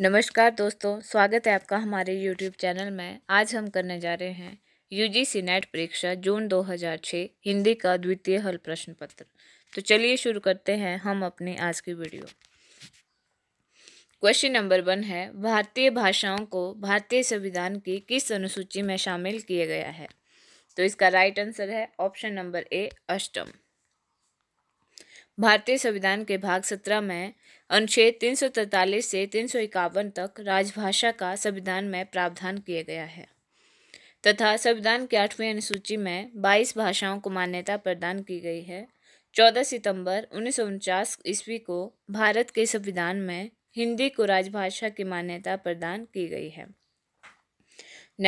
नमस्कार दोस्तों स्वागत है आपका हमारे YouTube चैनल में आज हम करने जा रहे हैं यूजीसी नेट परीक्षा जून 2006 हिंदी का द्वितीय हल प्रश्न पत्र तो चलिए शुरू करते हैं हम अपनी आज की वीडियो क्वेश्चन नंबर वन है भारतीय भाषाओं को भारतीय संविधान की किस अनुसूची में शामिल किया गया है तो इसका राइट आंसर है ऑप्शन नंबर ए अष्टम भारतीय संविधान के भाग सत्रह में अनुच्छेद 343 से तीन तक राजभाषा का संविधान में प्रावधान किया गया है तथा संविधान की आठवीं अनुसूची में 22 भाषाओं को मान्यता प्रदान की गई है 14 सितंबर उन्नीस ईस्वी को भारत के संविधान में हिंदी को राजभाषा की मान्यता प्रदान की गई है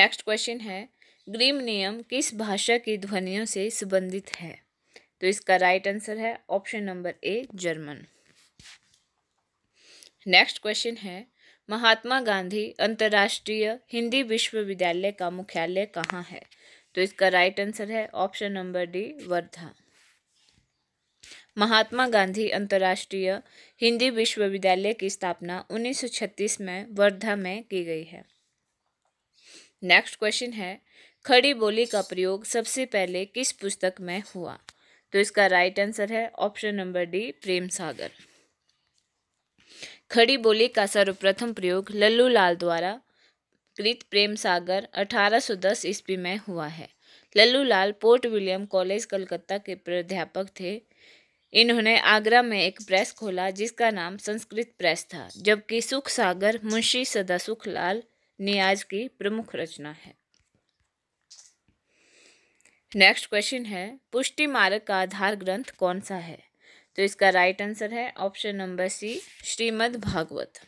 नेक्स्ट क्वेश्चन है ग्रीम नियम किस भाषा की ध्वनियों से संबंधित है तो इसका राइट आंसर है option number A German next question है महात्मा गांधी अंतर्राष्ट्रीय हिंदी विश्वविद्यालय का मुख्यालय कहाँ है तो इसका राइट आंसर है option number D Wardha Mahatma Gandhi अंतर्राष्ट्रीय हिंदी विश्वविद्यालय की स्थापना 1936 में वर्धा में की गई है नेक्स्ट क्वेश्चन है खड़ी बोली का प्रयोग सबसे पहले किस पुस्तक में हुआ तो इसका राइट आंसर है option number D Prem Sagar Khari Boli का सर्वप्रथम प्रयोग लल्लू लाल द्वारा कृत प्रेम सागर 1810 ईस्वी में हुआ है Lallu Lal Fort William College Calcutta के प्राध्यापक थे इन्होंने आगरा में एक प्रेस खोला जिसका नाम संस्कृत प्रेस था जबकि सुख सागर मुंशी सदा लाल नियाज की प्रमुख रचना है नेक्स्ट क्वेश्चन है पुष्टि मार्ग का आधार ग्रंथ कौन सा है तो इसका राइट आंसर है option number C Shrimad Bhagwat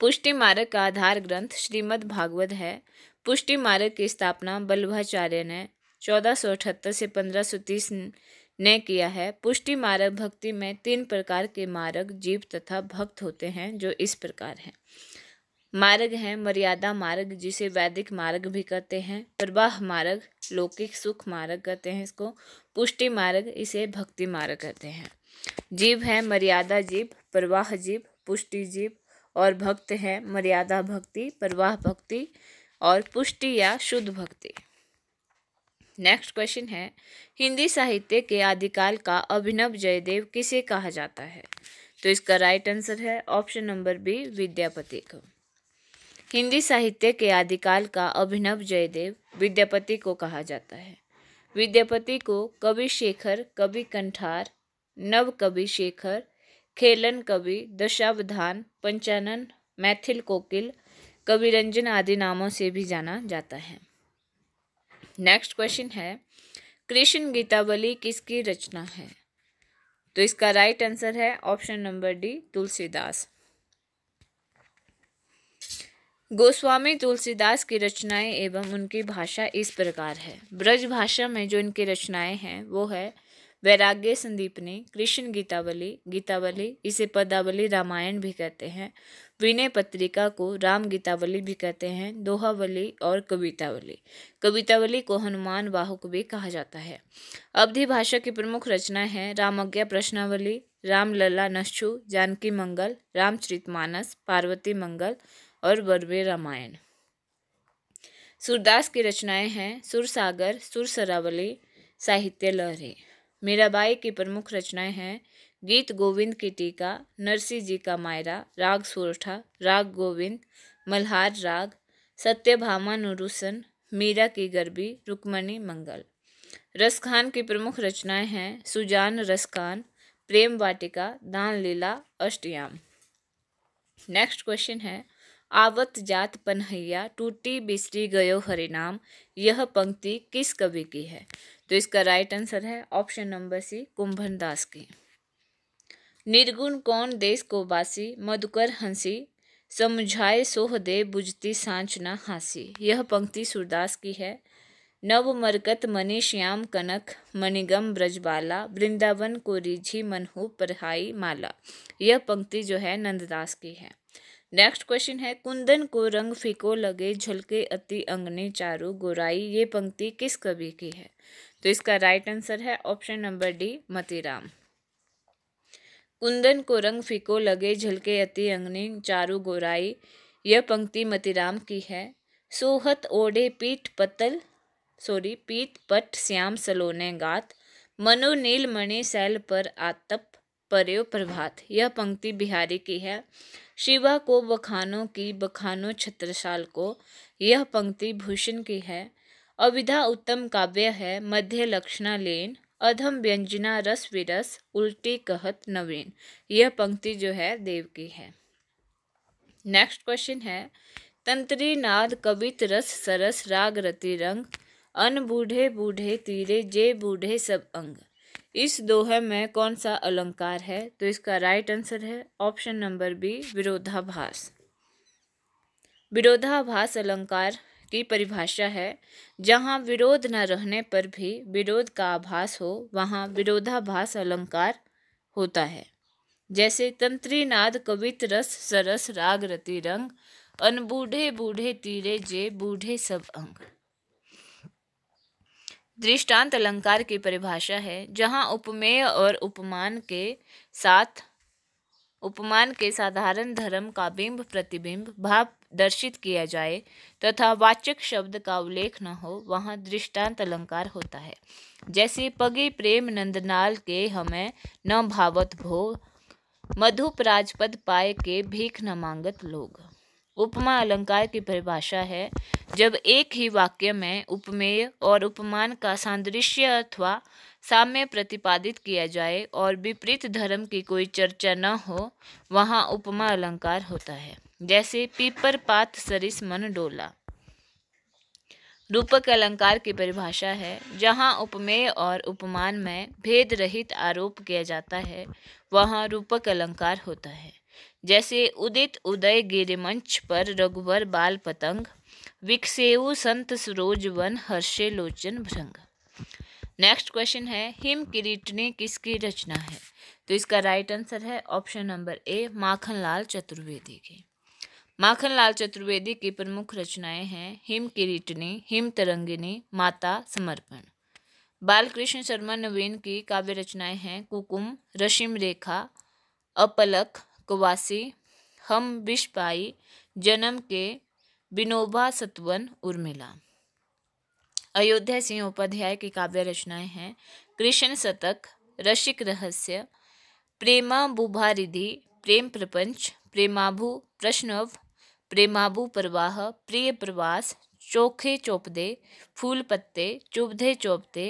Pushti Marg का आधार ग्रंथ श्रीमद् भागवत है पुष्टि मार्ग की स्थापना बल्लभाचार्य ने चौदह सौ अठहत्तर से पंद्रह सौ तीस ने किया है पुष्टि मार्ग भक्ति में तीन प्रकार के मार्ग जीव तथा भक्त होते हैं जो इस प्रकार हैं मार्ग है मर्यादा मार्ग जिसे वैदिक मार्ग भी कहते हैं प्रवाह मार्ग लौकिक सुख मार्ग कहते हैं इसको पुष्टि मार्ग इसे भक्ति मार्ग कहते हैं जीव है मर्यादा जीव प्रवाह जीव पुष्टि जीव और भक्त है मर्यादा भक्ति प्रवाह भक्ति और पुष्टि या शुद्ध भक्ति नेक्स्ट क्वेश्चन है हिंदी साहित्य के आदिकाल का अभिनव जयदेव किसे कहा जाता है तो इसका राइट आंसर है ऑप्शन नंबर बी विद्यापति को हिंदी साहित्य के आदिकाल का अभिनव जयदेव विद्यापति को कहा जाता है विद्यापति को कवि शेखर कवि कंठार नव कवि शेखर खेलन कवि दशावधान पंचानन मैथिल कोकिल कविरंजन आदि नामों से भी जाना जाता है नेक्स्ट क्वेश्चन है कृष्ण गीतावली किसकी रचना है तो इसका राइट आंसर है option number D Tulsidas Goswami Tulsidas की रचनाएं एवं उनकी भाषा इस प्रकार है ब्रज भाषा में जो इनकी रचनाएं हैं वो है वैराग्य संदीपनी कृष्ण गीतावली गीतावली इसे पदावली रामायण भी कहते हैं विनय पत्रिका को राम गीतावली भी कहते हैं दोहावली और कवितावली कवितावली को हनुमान बाहुक भी कहा जाता है अवधि भाषा की प्रमुख रचना है रामज्ञा प्रश्नावली रामलला नश्चु जानकी मंगल रामचरितमानस पार्वती मंगल और बरबे रामायण सूरदास की रचनाएं हैं सुरसागर सुर सरावली साहित्य लहरें मीराबाई की प्रमुख रचनाएं हैं गीत गोविंद की टीका नरसी जी का मायरा राग सोरठा राग गोविंद मल्हार राग सत्यभामा नुरुसन मीरा की गरबी रुक्मणी मंगल रसखान की प्रमुख रचनाएं हैं सुजान रसखान प्रेम वाटिका दान लीला अष्टयाम नेक्स्ट क्वेश्चन है आवत जात पनहैया टूटी बिसरी गयो हरे नाम यह पंक्ति किस कवि की है तो इसका राइट आंसर है option number C Kumbhan Das की निर्गुण कौन देश को बासी मधुकर हंसी समझाए सोह दे बुझती सांच न हाँसी यह पंक्ति सूरदास की है नव मरकत मनी श्याम कनक मणिगम ब्रजबाला वृंदावन को रिझी मनहू परहाई माला यह पंक्ति जो है नंददास की है नेक्स्ट क्वेश्चन है कुंदन को रंग फीको लगे झलके अति अंगने चारू गोराई ये पंक्ति किस कवि की है तो इसका राइट आंसर है ऑप्शन नंबर डी मतीराम कुंदन को रंग फीको लगे झलके अति अंगने चारू गोराई यह पंक्ति मतीराम की है सोहत ओढ़े पीठ पतल सॉरी पीठ पट श्याम सलोने गात मनो नील मणि सैल पर आतप पर्यो प्रभात यह पंक्ति बिहारी की है शिवा को बखानों की बखानो छत्रशाल को यह पंक्ति भूषण की है अविधा उत्तम काव्य है मध्य लक्षणा लेन अधम व्यंजना रस विरस उल्टी कहत नवीन यह पंक्ति जो है देव की है नेक्स्ट क्वेश्चन है तंत्री नाद कवित रस सरस राग रति रंग अन बूढ़े बूढ़े तीरे जे बूढ़े सब अंग इस दोहे में कौन सा अलंकार है तो इसका राइट आंसर है ऑप्शन नंबर बी विरोधाभास विरोधाभास अलंकार की परिभाषा है जहाँ विरोध न रहने पर भी विरोध का आभास हो वहाँ विरोधाभास अलंकार होता है जैसे नाद कवित रस सरस राग रति रंग अनबूढ़े बूढ़े तीरे जे बूढ़े सब अंग दृष्टांत अलंकार की परिभाषा है जहाँ उपमेय और उपमान के साथ उपमान के साधारण धर्म का बिंब प्रतिबिंब भाव दर्शित किया जाए तथा वाचक शब्द का उल्लेख न हो वहाँ दृष्टांत अलंकार होता है जैसे पगी प्रेम नंदनाल के हमें न भावत भो मधुप राजपद पाए के भीख न मांगत लोग उपमा अलंकार की परिभाषा है जब एक ही वाक्य में उपमेय और उपमान का सादृश्य अथवा साम्य प्रतिपादित किया जाए और विपरीत धर्म की कोई चर्चा न हो वहाँ उपमा अलंकार होता है जैसे पीपर पात सरिस मन डोला रूपक अलंकार की परिभाषा है जहाँ उपमेय और उपमान में भेद रहित आरोप किया जाता है वहाँ रूपक अलंकार होता है जैसे उदित उदय गिर मंच पर रघुवर बाल पतंग विकसेऊ संत सरोज वन हर्षे लोचन भ्रंग नेक्स्ट क्वेश्चन है हिम किरीट ने किसकी रचना है तो इसका राइट आंसर है option number A Makhanlal Chaturvedi की माखनलाल चतुर्वेदी की प्रमुख रचनाएं हैं हिम किरीटनी हिम तरंगिनी माता समर्पण बालकृष्ण शर्मा नवीन की काव्य रचनाएं हैं कुकुम रशिम रेखा अपलक कवासी हम बिशपाई जन्म के विनोबा सतवन उर्मिला अयोध्या सिंह उपाध्याय की काव्य रचनाएं हैं कृष्ण शतक रसिक रहस्य प्रेमा बुभारिधि प्रेम प्रपंच प्रेमाभु प्रश्नव प्रेमाभु प्रवाह प्रिय प्रवास चोखे चोपदे फूल पत्ते चुभधे चोपदे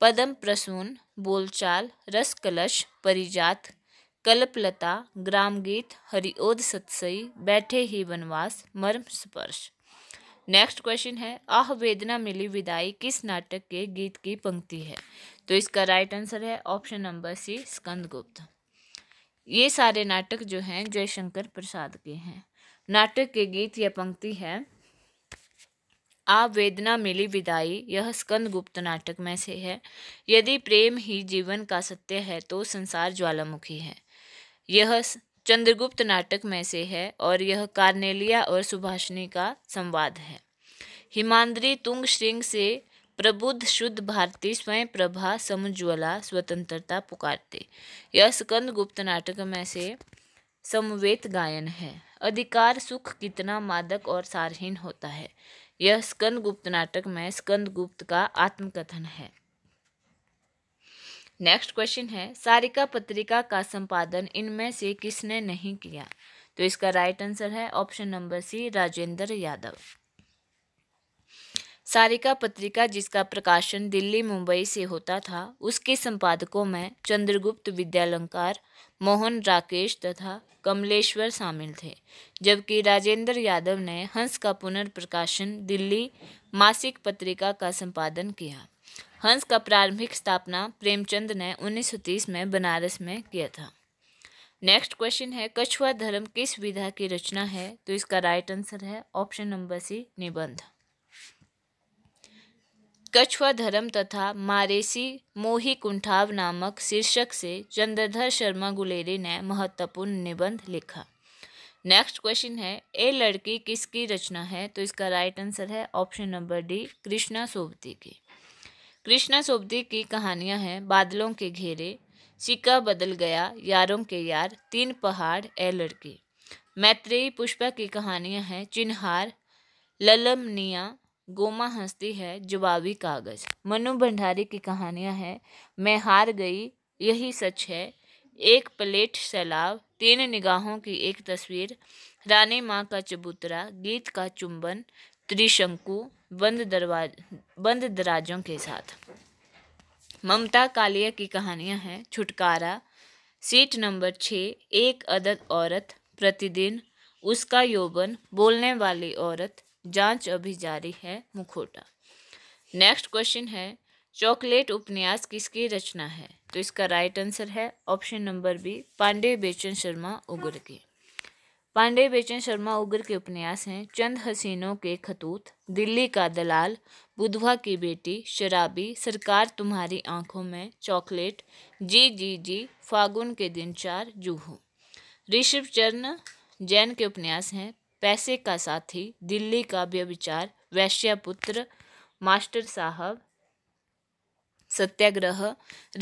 पदम प्रसून बोलचाल रस कलश परिजात कल्पलता ग्राम गीत हरिओद सतसई बैठे ही वनवास मर्म स्पर्श नेक्स्ट क्वेश्चन है आह वेदना मिली विदाई किस नाटक के गीत की पंक्ति है तो इसका राइट आंसर है ऑप्शन नंबर सी गुप्त ये सारे नाटक जो हैं जयशंकर प्रसाद के हैं नाटक के गीत यह पंक्ति है आ वेदना मिली विदाई यह स्कंद गुप्त नाटक में से है यदि प्रेम ही जीवन का सत्य है तो संसार ज्वालामुखी है यह चंद्रगुप्त नाटक में से है और यह कार्नेलिया और सुभाषिनी का संवाद है हिमांद्री तुंग श्रृंग से प्रबुद्ध शुद्ध भारती स्वयं प्रभा समज्वला स्वतंत्रता पुकारते यह स्कंद गुप्त नाटक में से समवेत गायन है अधिकार सुख कितना मादक और सारहीन होता है यह स्कंद गुप्त नाटक में स्कंद गुप्त का आत्मकथन है नेक्स्ट क्वेश्चन है सारिका पत्रिका का संपादन इनमें से किसने नहीं किया तो इसका राइट आंसर है option number C Rajendra Yadav Sarika पत्रिका जिसका प्रकाशन दिल्ली मुंबई से होता था उसके संपादकों में चंद्रगुप्त विद्यालंकार मोहन राकेश तथा कमलेश्वर शामिल थे जबकि राजेंद्र यादव ने हंस का पुनर्प्रकाशन दिल्ली मासिक पत्रिका का संपादन किया हंस का प्रारंभिक स्थापना प्रेमचंद ने 1930 में बनारस में किया था नेक्स्ट क्वेश्चन है कछुआ धर्म किस विधा की रचना है तो इसका राइट आंसर है ऑप्शन नंबर सी निबंध कछुआ धर्म तथा मारेसी मोही कुंठाव नामक शीर्षक से चंद्रधर शर्मा गुलेरी ने महत्वपूर्ण निबंध लिखा नेक्स्ट क्वेश्चन है ए लड़की किसकी रचना है तो इसका राइट आंसर है option number D Krishna Sobti की कृष्णा सोबदी की कहानियाँ हैं बादलों के घेरे सिक्का बदल गया यारों के यार तीन पहाड़ ए लड़के मैत्रेयी पुष्पा की कहानियाँ हैं चिन्हार निया गोमा हंसती है जवाबी कागज मनु भंडारी की कहानियाँ हैं मैं हार गई यही सच है एक प्लेट सैलाब तीन निगाहों की एक तस्वीर रानी माँ का चबूतरा गीत का चुंबन त्रिशंकु बंद दरवाज बंद दराजों के साथ ममता कालिया की कहानियाँ हैं छुटकारा सीट नंबर छः एक अदद औरत प्रतिदिन उसका यौवन बोलने वाली औरत जांच अभी जारी है मुखोटा नेक्स्ट क्वेश्चन है चॉकलेट उपन्यास किसकी रचना है तो इसका राइट आंसर है option number B Pandey Bechan Sharma उगुर की पांडे बेचन शर्मा उग्र के उपन्यास हैं चंद हसीनों के खतूत दिल्ली का दलाल बुधवा की बेटी शराबी सरकार तुम्हारी आंखों में चॉकलेट जी जी जी फागुन के दिन चार जूहू ऋषभ चरण जैन के उपन्यास हैं पैसे का साथी दिल्ली का व्यविचार वैश्यपुत्र मास्टर साहब सत्याग्रह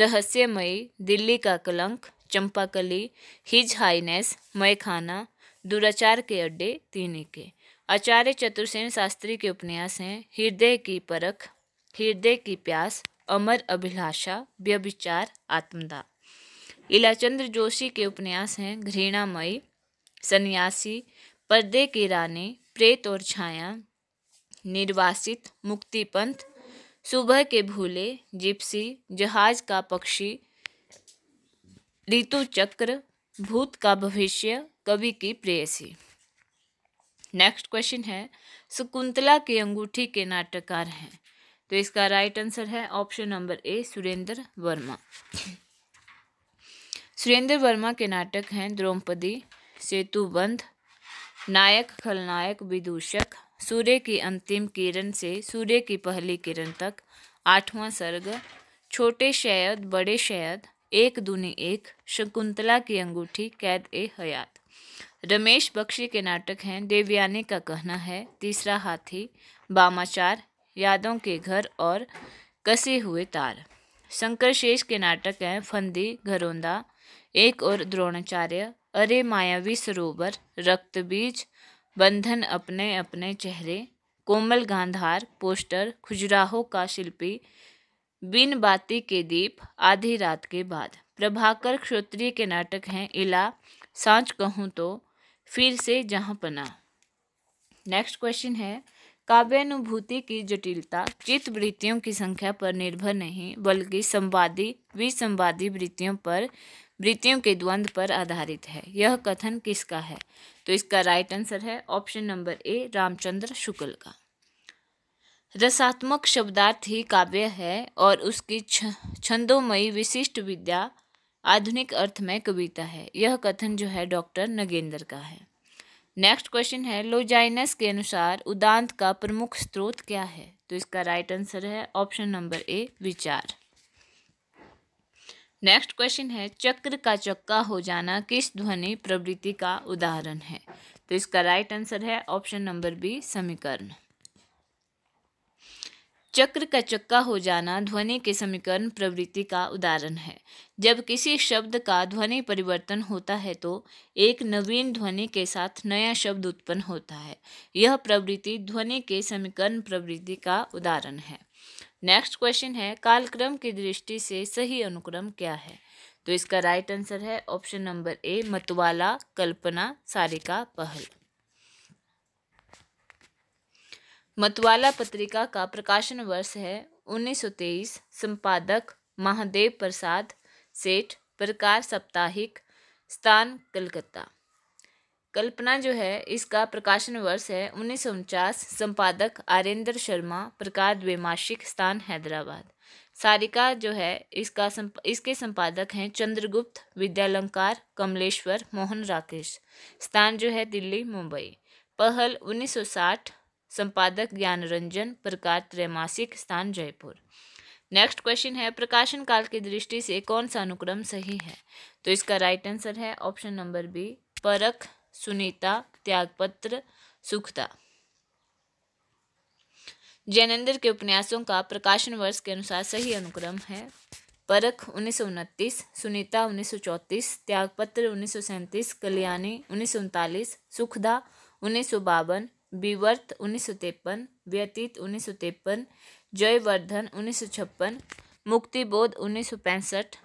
रहस्यमयी दिल्ली का कलंक चंपाकली हिज हाइनेस मैखाना दुराचार के अड्डे तीनी के आचार्य चतुर्सेन शास्त्री के उपन्यास हैं हृदय की परख हृदय की प्यास अमर अभिलाषा व्यभिचार आत्मदा इलाचंद्र जोशी के उपन्यास हैं घृणामयी सन्यासी पर्दे की रानी प्रेत और छाया निर्वासित मुक्तिपंथ सुबह के भूले जिप्सी जहाज का पक्षी ऋतु चक्र भूत का भविष्य कवि की प्रेयसी नेक्स्ट क्वेश्चन है शकुंतला के अंगूठी के नाटककार हैं तो इसका राइट आंसर है option number A Surendra Verma Surendra Verma के नाटक हैं द्रौपदी सेतुबंध नायक खलनायक विदूषक सूर्य की अंतिम किरण से सूर्य की पहली किरण तक आठवां सर्ग छोटे शयद बड़े शयद एक दुनी एक शकुंतला की अंगूठी कैद ए हयात रमेश बख्शी के नाटक हैं देवयानी का कहना है तीसरा हाथी बामाचार यादों के घर और कसे हुए तार शंकर शेष के नाटक हैं फंदी घरोंदा एक और द्रोणाचार्य अरे मायावी सरोवर रक्त बीज बंधन अपने अपने चेहरे कोमल गांधार पोस्टर खुजराहो का शिल्पी बिन बाती के दीप आधी रात के बाद प्रभाकर क्षोत्रिय के नाटक हैं इला सांच कहूँ तो फिर से जहाँ पना नेक्स्ट क्वेश्चन है काव्यानुभूति की जटिलता चित्त वृत्तियों की संख्या पर निर्भर नहीं बल्कि संवादी विसंवादी वृत्तियों पर वृत्तियों के द्वंद्व पर आधारित है यह कथन किसका है तो इसका राइट आंसर है option number A Ramchandra Shukla का रसात्मक शब्दार्थ ही काव्य है और उसकी छंदोमयी विशिष्ट विद्या आधुनिक अर्थ में कविता है यह कथन जो है डॉक्टर नगेंद्र का है नेक्स्ट क्वेश्चन है लोजाइनस के अनुसार उदांत का प्रमुख स्रोत क्या है तो इसका राइट आंसर है ऑप्शन नंबर ए विचार नेक्स्ट क्वेश्चन है चक्र का चक्का हो जाना किस ध्वनि प्रवृत्ति का उदाहरण है तो इसका राइट आंसर है ऑप्शन नंबर बी समीकरण चक्र का चक्का हो जाना ध्वनि के समीकरण प्रवृत्ति का उदाहरण है जब किसी शब्द का ध्वनि परिवर्तन होता है तो एक नवीन ध्वनि के साथ नया शब्द उत्पन्न होता है यह प्रवृत्ति ध्वनि के समीकरण प्रवृत्ति का उदाहरण है नेक्स्ट क्वेश्चन है कालक्रम की दृष्टि से सही अनुक्रम क्या है तो इसका राइट आंसर है option number A Matwala Kalpana Sarika पहल मतवाला पत्रिका का प्रकाशन वर्ष है 1923 संपादक महादेव प्रसाद सेठ प्रकार साप्ताहिक स्थान कलकत्ता कल्पना जो है इसका प्रकाशन वर्ष है उन्नीस संपादक आरेंद्र शर्मा प्रकार द्विमासिक स्थान हैदराबाद सारिका जो है इसका संप, इसके संपादक हैं चंद्रगुप्त विद्यालंकार कमलेश्वर मोहन राकेश स्थान जो है दिल्ली मुंबई पहल 1960 संपादक ज्ञान रंजन प्रकार त्रैमासिक स्थान जयपुर नेक्स्ट क्वेश्चन है प्रकाशन काल की दृष्टि से कौन सा अनुक्रम सही है तो इसका राइट आंसर है option number B Parakh Sunita त्यागपत्र सुखता जैनेन्द्र के उपन्यासों का प्रकाशन वर्ष के अनुसार सही अनुक्रम है परख उन्नीस सुनीता उन्नीस त्यागपत्र उन्नीस कल्याणी उन्नीस सुखदा उन्नीस विवर्त उन्नीस सौ तिरपन व्यतीत उन्नीस सौ तिरपन जयवर्धन उन्नीस सौ छप्पन मुक्तिबोध उन्नीस सौ पैंसठ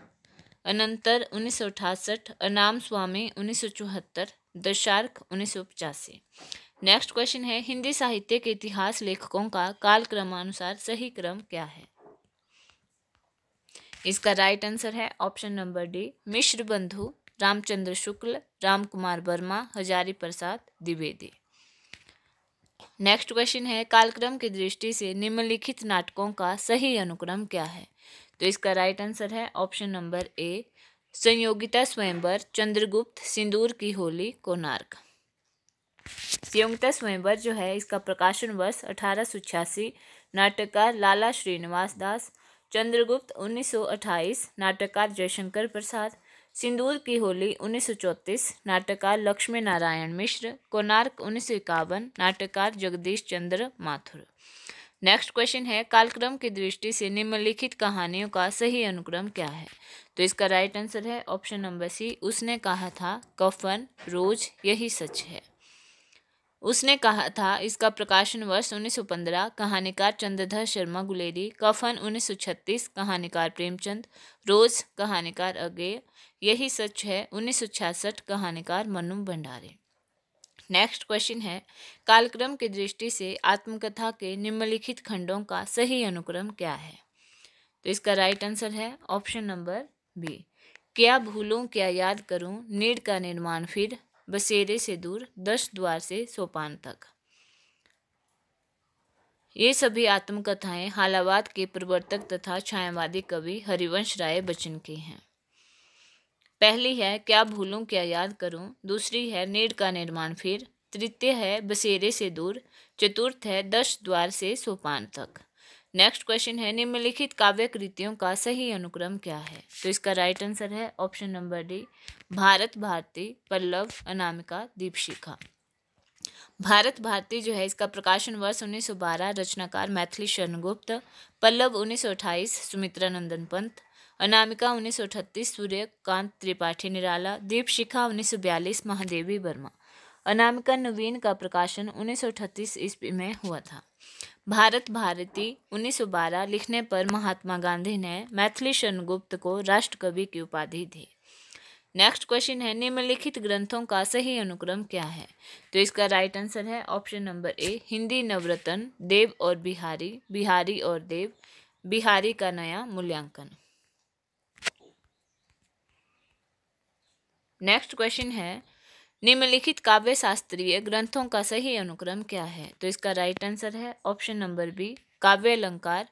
अनंतर उन्नीस सौ अठासठ अनाम स्वामी उन्नीस सौ चौहत्तर दशार्क उन्नीस सौ पचासी नेक्स्ट क्वेश्चन है हिंदी साहित्य के इतिहास लेखकों का काल क्रमानुसार सही क्रम क्या है इसका राइट आंसर है option number D Mishra Bandhu Ramchandra Shukla Ram Kumar Verma Hazari Prasad Dwivedi next question है कालक्रम की दृष्टि से निम्नलिखित नाटकों का सही अनुक्रम क्या है तो इसका राइट आंसर है option number A Sanyogita Swayamvar Chandragupta सिंदूर की होली कोनार्क संयोगिता स्वयंवर जो है इसका प्रकाशन वर्ष अठारह नाटककार लाला श्रीनिवास दास चंद्रगुप्त 1928 नाटककार जयशंकर प्रसाद सिंदूर की होली उन्नीस नाटककार लक्ष्मी नारायण मिश्र कोनार्क उन्नीस नाटककार जगदीश चंद्र माथुर नेक्स्ट क्वेश्चन है कालक्रम की दृष्टि से निम्नलिखित कहानियों का सही अनुक्रम क्या है तो इसका राइट आंसर है ऑप्शन नंबर सी उसने कहा था कफन रोज यही सच है उसने कहा था इसका प्रकाशन वर्ष 1915 कहानीकार चंद्रधर शर्मा गुलेरी कफन 1936 कहानीकार प्रेमचंद रोज कहानीकार अज्ञेय यही सच है उन्नीस सौ छियासठ कहानीकार मनु भंडारी नेक्स्ट क्वेश्चन है कालक्रम की दृष्टि से आत्मकथा के निम्नलिखित खंडों का सही अनुक्रम क्या है तो इसका राइट आंसर है ऑप्शन नंबर बी क्या भूलूं क्या याद करूं नीड का निर्माण फिर बसेरे से दूर दस द्वार से सोपान तक ये सभी आत्मकथाएं हालावाद के प्रवर्तक तथा छायावादी कवि हरिवंश राय बच्चन की हैं पहली है क्या भूलूं क्या याद करूं दूसरी है नीड का निर्माण फिर तृतीय है बसेरे से दूर चतुर्थ है दश द्वार से सोपान तक नेक्स्ट क्वेश्चन है निम्नलिखित काव्य कृतियों का सही अनुक्रम क्या है तो इसका राइट आंसर है option number D Bharat Bharati Pallav Anamika Deepshikha Bharat Bharati जो है इसका प्रकाशन वर्ष 1912 रचनाकार मैथिली शरणगुप्त पल्लव 1928 सुमित्रा नंदन पंत अनामिका उन्नीस सौ अठतीस सूर्यकांत त्रिपाठी निराला दीपशिखा उन्नीस सौ बयालीस महादेवी वर्मा अनामिका नवीन का प्रकाशन उन्नीस सौ अठतीस ईस्वी में हुआ था भारत भारती 1912 लिखने पर महात्मा गांधी ने मैथिली शरण गुप्त को राष्ट्रकवि की उपाधि दी नेक्स्ट क्वेश्चन है निम्नलिखित ग्रंथों का सही अनुक्रम क्या है तो इसका राइट आंसर है option number A Hindi Navratna Dev और बिहारी बिहारी और देव बिहारी का नया मूल्यांकन नेक्स्ट क्वेश्चन है निम्नलिखित काव्य शास्त्रीय ग्रंथों का सही अनुक्रम क्या है तो इसका राइट आंसर है ऑप्शन नंबर बी काव्य अलंकार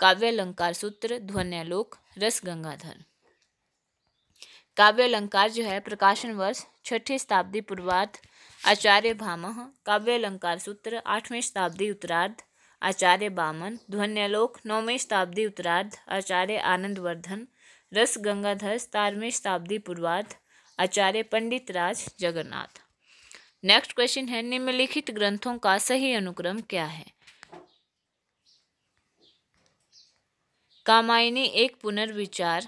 काव्य अलंकार सूत्र ध्वन्यालोक रस गंगाधर काव्य अलंकार जो है प्रकाशन वर्ष छठी शताब्दी पूर्वार्ध आचार्य भामह काव्य अलंकार सूत्र आठवीं शताब्दी उत्तरार्ध आचार्य बामन ध्वन्यालोक नौवीं शताब्दी उत्तरार्ध आचार्य आनंदवर्धन रस गंगाधर सतारवीं शताब्दी पूर्वार्ध आचार्य पंडित राज जगन्नाथ नेक्स्ट क्वेश्चन है निम्नलिखित ग्रंथों का सही अनुक्रम क्या है कामायनी एक पुनर्विचार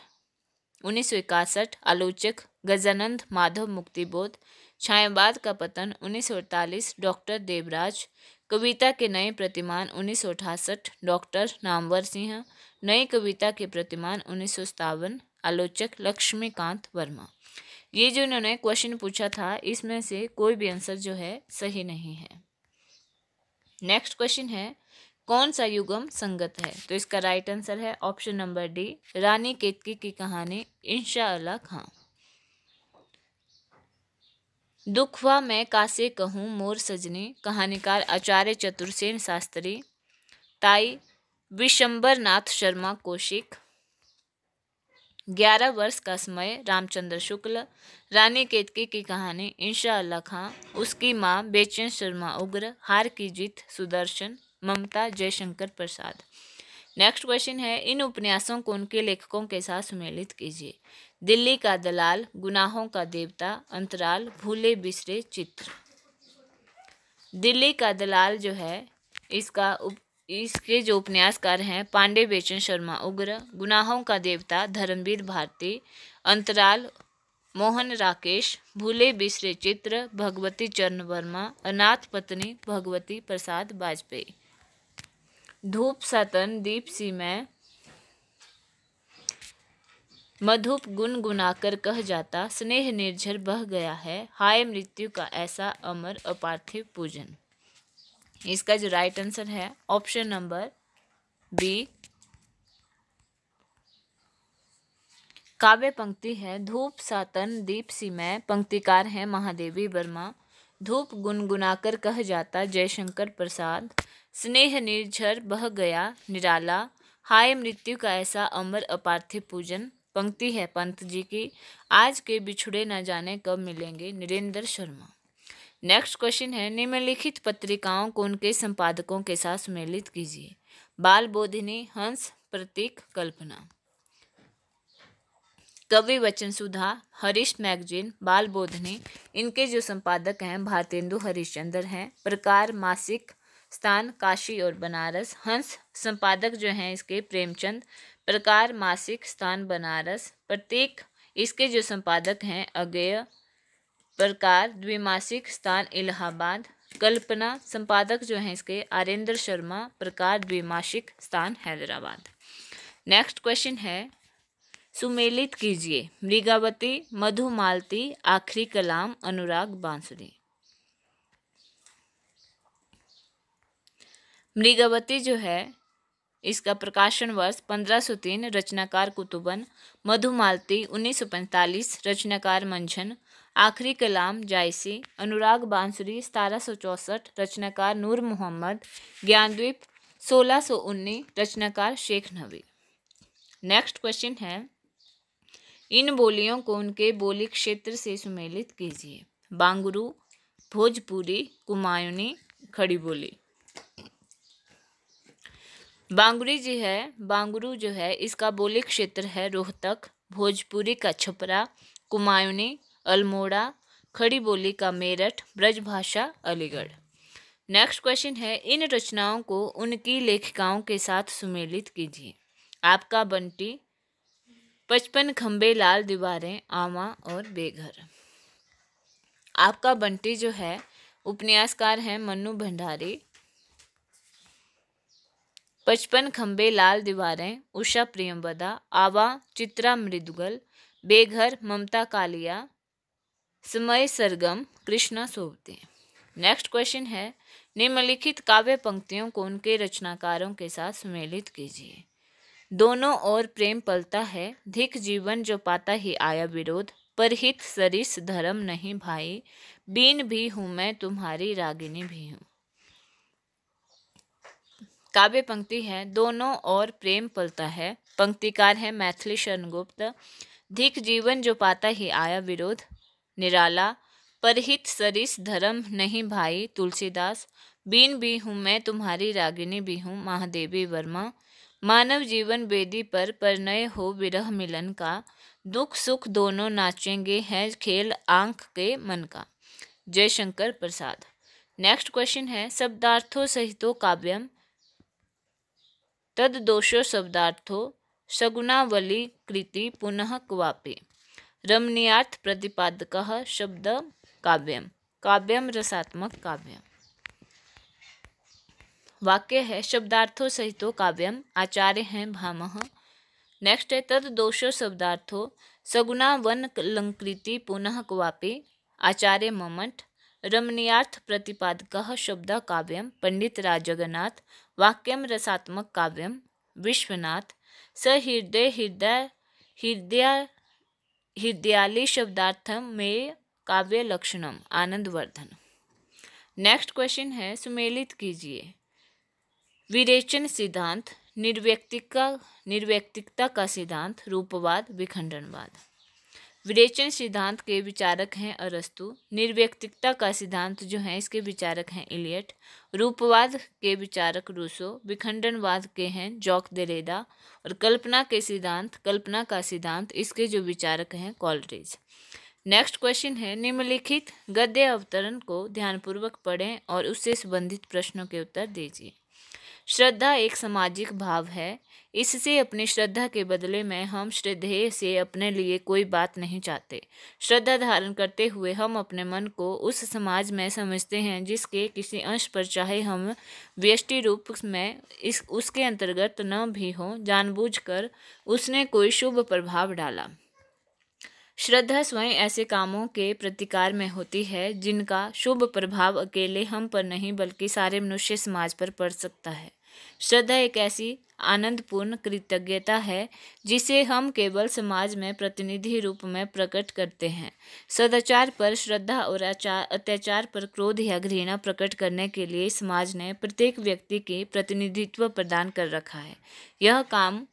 उन्नीस सौ इकसठ आलोचक गजानंद माधव मुक्तिबोध छायाबाद का पतन उन्नीस सौ अड़तालीस डॉक्टर देवराज कविता के नए प्रतिमान उन्नीस सौ अठासठ डॉक्टर नामवर सिंह नई कविता के प्रतिमान उन्नीस सौ सतावन आलोचक लक्ष्मीकांत वर्मा ये जो इन्होंने क्वेश्चन पूछा था इसमें से कोई भी आंसर जो है सही नहीं है नेक्स्ट क्वेश्चन है कौन सा युगम संगत है तो इसका राइट आंसर है option number D Rani Ketki की कहानी इंशाला खां दुखवा मैं कासे कहूँ मोर सजनी कहानीकार आचार्य चतुर्सेन शास्त्री ताई विशंबर नाथ शर्मा कौशिक ग्यारह वर्ष का समय रामचंद्र शुक्ल रानी केतकी की कहानी इंशा खां उसकी माँ बेचैन शर्मा उग्र हार की जीत सुदर्शन ममता जयशंकर प्रसाद नेक्स्ट क्वेश्चन है इन उपन्यासों को उनके लेखकों के साथ सुमेलित कीजिए दिल्ली का दलाल गुनाहों का देवता अंतराल भूले बिसरे चित्र दिल्ली का दलाल जो है इसका उप इसके जो उपन्यासकार हैं पांडे बेचन शर्मा उग्र गुनाहों का देवता धर्मवीर भारती अंतराल मोहन राकेश भूले बिसरे चित्र भगवती चरण वर्मा अनाथ पत्नी भगवती प्रसाद वाजपेयी धूप सतन दीप सिमय मधुप गुन गुनाकर कह जाता स्नेह निर्झर बह गया है हाय मृत्यु का ऐसा अमर अपार्थिव पूजन इसका जो राइट आंसर है ऑप्शन नंबर बी काव्य पंक्ति है धूप सातन दीप सीमय पंक्तिकार हैं महादेवी वर्मा धूप गुनगुनाकर कह जाता जयशंकर प्रसाद स्नेह निर्झर बह गया निराला हाय मृत्यु का ऐसा अमर अपार्थिव पूजन पंक्ति है पंत जी की आज के बिछुड़े न जाने कब मिलेंगे नरेंद्र शर्मा नेक्स्ट क्वेश्चन है निम्नलिखित पत्रिकाओं को उनके संपादकों के साथ सम्मिलित कीजिए बाल बोधिनी हंस प्रतीक कल्पना कवि वचन सुधा हरीश मैगजीन बाल बोधनी इनके जो संपादक हैं भारतेंदु हरिश्चंद्र हैं प्रकार मासिक स्थान काशी और बनारस हंस संपादक जो हैं इसके प्रेमचंद प्रकार मासिक स्थान बनारस प्रतीक इसके जो संपादक हैं अगेय प्रकार द्विमासिक स्थान इलाहाबाद कल्पना संपादक जो हैं इसके आरेंद्र शर्मा प्रकार द्विमासिक स्थान हैदराबाद नेक्स्ट क्वेश्चन है सुमेलित कीजिए मृगावती मधुमालती आखिरी कलाम अनुराग बांसुरी मृगावती जो है इसका प्रकाशन वर्ष पंद्रह तीन रचनाकार कुतुबन मधुमालती पैंतालीस रचनाकार मंझन आखिरी कलाम जायसी अनुराग बांसुरी सतारह सौ चौंसठ रचनाकार नूर मोहम्मद ज्ञानद्वीप सोलह सौ उन्नीस रचनाकार शेख नबी नेक्स्ट क्वेश्चन है इन बोलियों को उनके बोली क्षेत्र से सुमेलित कीजिए बांगुरु भोजपुरी कुमायूनी खड़ी बोली बांगुरी जी है बांगुरु जो है इसका बोली क्षेत्र है रोहतक भोजपुरी का छपरा कुमायूनी अल्मोड़ा खड़ी बोली का मेरठ ब्रजभाषा अलीगढ़ नेक्स्ट क्वेश्चन है इन रचनाओं को उनकी लेखिकाओं के साथ सुमेलित कीजिए आपका बंटी पचपन खम्बे लाल दीवारें आमा और बेघर आपका बंटी जो है उपन्यासकार हैं मनु भंडारी पचपन खम्बे लाल दीवारें उषा प्रियम्बदा आवा चित्रा मृदुगल बेघर ममता कालिया समय सरगम कृष्णा सोबते नेक्स्ट क्वेश्चन है निम्नलिखित काव्य पंक्तियों को उनके रचनाकारों के साथ सुमेलित कीजिए दोनों ओर प्रेम पलता है धिक जीवन जो पाता ही आया विरोध पर हित सरिस धर्म नहीं भाई बीन भी हूँ मैं तुम्हारी रागिनी भी हूँ काव्य पंक्ति है दोनों ओर प्रेम पलता है पंक्तिकार है मैथिली शरण गुप्त धिक जीवन जो पाता ही आया विरोध निराला परहित सरिस धर्म नहीं भाई तुलसीदास बीन भी हूँ मैं तुम्हारी रागिनी भी हूँ महादेवी वर्मा मानव जीवन वेदी पर परिणय हो विरह मिलन का दुख सुख दोनों नाचेंगे हैं खेल आंख के मन का जयशंकर प्रसाद नेक्स्ट क्वेश्चन है शब्दार्थो सहितो काव्यम तद दोषो शब्दार्थो सगुणावली कृति पुनः क्वापी रमणीयार्थ प्रतिपादक शब्द काव्यम काव्यम रसात्मक काव्यम वाक्य है शब्दार्थों सहितो काव्यम आचार्य हैं भाम नेक्स्ट है तद दोषो शब्दार्थो सगुना वन लंकृति पुनः क्वापि आचार्य ममट रमणीयार्थ प्रतिपादक शब्द काव्यम पंडित राजगनाथ वाक्यम रसात्मक काव्यम विश्वनाथ सहृदय हृदय हृदय हृदयालय शब्दार्थम में काव्य लक्षणम आनंदवर्धन नेक्स्ट क्वेश्चन है सुमेलित कीजिए विरेचन सिद्धांत निर्व्यक्तिका निर्व्यक्तिकता का सिद्धांत रूपवाद विखंडनवाद विरेचन सिद्धांत के विचारक हैं अरस्तु निर्व्यक्तिकता का सिद्धांत जो है इसके विचारक हैं इलियट रूपवाद के विचारक रूसो विखंडनवाद के हैं जॉक देरेदा और कल्पना के सिद्धांत कल्पना का सिद्धांत इसके जो विचारक हैं कॉलरेज नेक्स्ट क्वेश्चन है निम्नलिखित गद्य अवतरण को ध्यानपूर्वक पढ़ें और उससे संबंधित प्रश्नों के उत्तर दीजिए श्रद्धा एक सामाजिक भाव है इससे अपनी श्रद्धा के बदले में हम श्रद्धेय से अपने लिए कोई बात नहीं चाहते श्रद्धा धारण करते हुए हम अपने मन को उस समाज में समझते हैं जिसके किसी अंश पर चाहे हम व्यष्टि रूप में इस उसके अंतर्गत न भी हों जानबूझकर उसने कोई शुभ प्रभाव डाला श्रद्धा स्वयं ऐसे कामों के प्रतिकार में होती है जिनका शुभ प्रभाव अकेले हम पर नहीं बल्कि सारे मनुष्य समाज पर पड़ सकता है श्रद्धा एक ऐसी आनंदपूर्ण कृतज्ञता है जिसे हम केवल समाज में प्रतिनिधि रूप में प्रकट करते हैं सदाचार पर श्रद्धा और अत्याचार पर क्रोध या घृणा प्रकट करने के लिए समाज ने प्रत्येक व्यक्ति के प्रतिनिधित्व प्रदान कर रखा है यह काम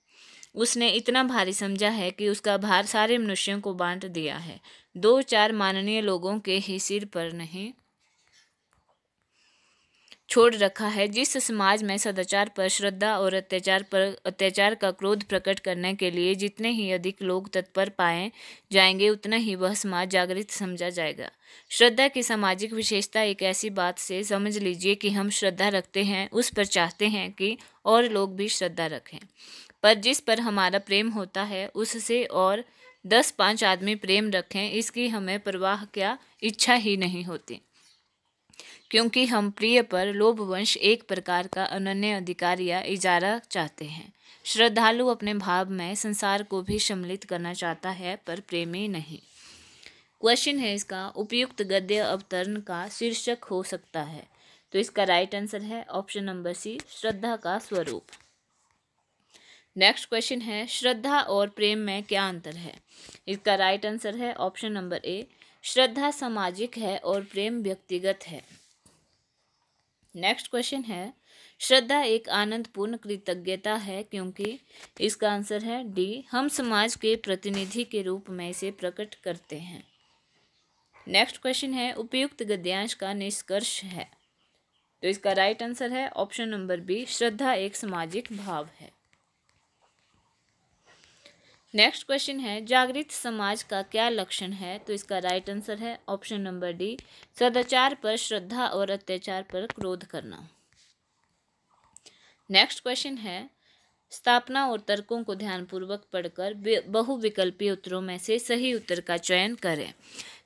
उसने इतना भारी समझा है कि उसका भार सारे मनुष्यों को बांट दिया है दो चार माननीय लोगों के ही सिर पर नहीं छोड़ रखा है जिस समाज में सदाचार पर श्रद्धा और अत्याचार पर अत्याचार का क्रोध प्रकट करने के लिए जितने ही अधिक लोग तत्पर पाए जाएंगे उतना ही वह समाज जागृत समझा जाएगा श्रद्धा की सामाजिक विशेषता एक ऐसी बात से समझ लीजिए कि हम श्रद्धा रखते हैं उस पर चाहते हैं कि और लोग भी श्रद्धा रखें पर जिस पर हमारा प्रेम होता है उससे और दस पांच आदमी प्रेम रखें इसकी हमें परवाह क्या इच्छा ही नहीं होती क्योंकि हम प्रिय पर लोभवंश एक प्रकार का अनन्य अधिकार या इजारा चाहते हैं श्रद्धालु अपने भाव में संसार को भी सम्मिलित करना चाहता है पर प्रेमी नहीं क्वेश्चन है इसका उपयुक्त गद्य अवतरण का शीर्षक हो सकता है तो इसका राइट आंसर है ऑप्शन नंबर सी श्रद्धा का स्वरूप नेक्स्ट क्वेश्चन है श्रद्धा और प्रेम में क्या अंतर है इसका राइट आंसर है ऑप्शन नंबर ए श्रद्धा सामाजिक है और प्रेम व्यक्तिगत है नेक्स्ट क्वेश्चन है श्रद्धा एक आनंदपूर्ण कृतज्ञता है क्योंकि इसका आंसर है डी हम समाज के प्रतिनिधि के रूप में इसे प्रकट करते हैं नेक्स्ट क्वेश्चन है उपयुक्त गद्यांश का निष्कर्ष है तो इसका राइट आंसर है ऑप्शन नंबर बी श्रद्धा एक सामाजिक भाव है नेक्स्ट क्वेश्चन है जागृत समाज का क्या लक्षण है तो इसका राइट आंसर है ऑप्शन नंबर डी सदाचार पर श्रद्धा और अत्याचार पर क्रोध करना नेक्स्ट क्वेश्चन है स्थापना और तर्कों को ध्यानपूर्वक पढ़कर बहुविकल्पी उत्तरों में से सही उत्तर का चयन करें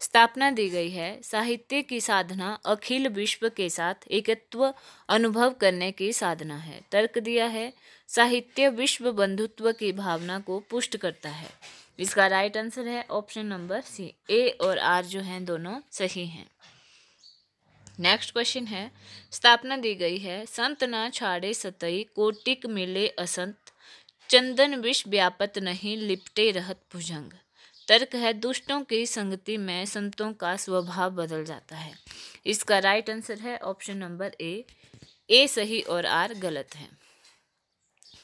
स्थापना दी गई है साहित्य की साधना अखिल विश्व के साथ एकत्व अनुभव करने की साधना है तर्क दिया है साहित्य विश्व बंधुत्व की भावना को पुष्ट करता है इसका राइट आंसर है ऑप्शन नंबर सी ए और आर जो हैं दोनों सही हैं नेक्स्ट क्वेश्चन है स्थापना दी गई है संत ना छाड़े सतई कोटिक मिले असंत चंदन विष व्यापत नहीं लिपटे रहत भुजंग तर्क है दुष्टों की संगति में संतों का स्वभाव बदल जाता है इसका राइट आंसर है ऑप्शन नंबर ए ए सही और आर गलत है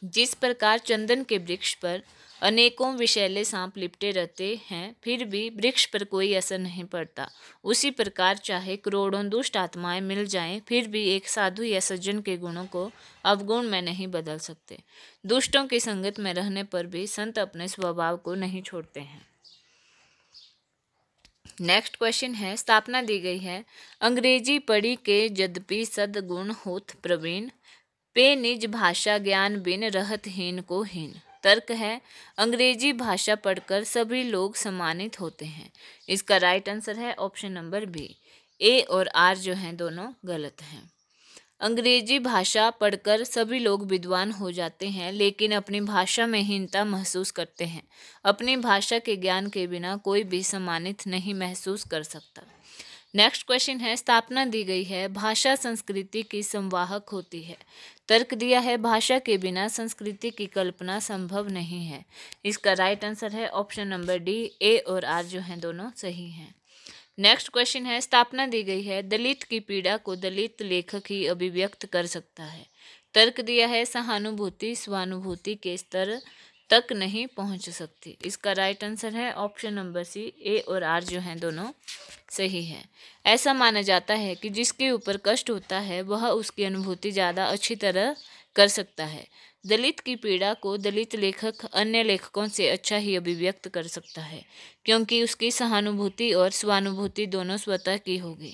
जिस प्रकार चंदन के वृक्ष पर अनेकों विषैले सांप लिपटे रहते हैं फिर भी वृक्ष पर कोई असर नहीं पड़ता उसी प्रकार चाहे करोड़ों दुष्ट आत्माएं मिल जाएं फिर भी एक साधु या सज्जन के गुणों को अवगुण में नहीं बदल सकते दुष्टों की संगत में रहने पर भी संत अपने स्वभाव को नहीं छोड़ते हैं नेक्स्ट क्वेश्चन है स्थापना दी गई है अंग्रेजी पढ़ी के यद्यपि सदगुण होत प्रवीण पे निज भाषा ज्ञान बिन रहत हीन को हीन तर्क है अंग्रेजी भाषा पढ़कर सभी लोग सम्मानित होते हैं इसका राइट आंसर है ऑप्शन नंबर बी ए और आर जो हैं दोनों गलत हैं अंग्रेजी भाषा पढ़कर सभी लोग विद्वान हो जाते हैं लेकिन अपनी भाषा में हीनता महसूस करते हैं अपनी भाषा के ज्ञान के बिना कोई भी सम्मानित नहीं महसूस कर सकता नेक्स्ट क्वेश्चन है स्थापना दी गई है भाषा संस्कृति की संवाहक होती है तर्क दिया है भाषा के बिना संस्कृति की कल्पना संभव नहीं है इसका राइट आंसर है ऑप्शन नंबर डी ए और आर जो हैं दोनों सही हैं नेक्स्ट क्वेश्चन है स्थापना दी गई है दलित की पीड़ा को दलित लेखक ही अभिव्यक्त कर सकता है तर्क दिया है सहानुभूति स्वानुभूति के स्तर तक नहीं पहुंच सकती इसका राइट आंसर है ऑप्शन नंबर सी ए और आर जो हैं दोनों सही है ऐसा माना जाता है कि जिसके ऊपर कष्ट होता है वह उसकी अनुभूति ज़्यादा अच्छी तरह कर सकता है दलित की पीड़ा को दलित लेखक अन्य लेखकों से अच्छा ही अभिव्यक्त कर सकता है क्योंकि उसकी सहानुभूति और स्वानुभूति दोनों स्वतः की होगी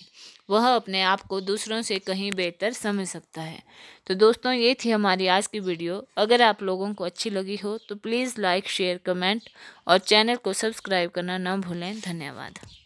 वह अपने आप को दूसरों से कहीं बेहतर समझ सकता है तो दोस्तों ये थी हमारी आज की वीडियो अगर आप लोगों को अच्छी लगी हो तो प्लीज़ लाइक शेयर कमेंट और चैनल को सब्सक्राइब करना ना भूलें धन्यवाद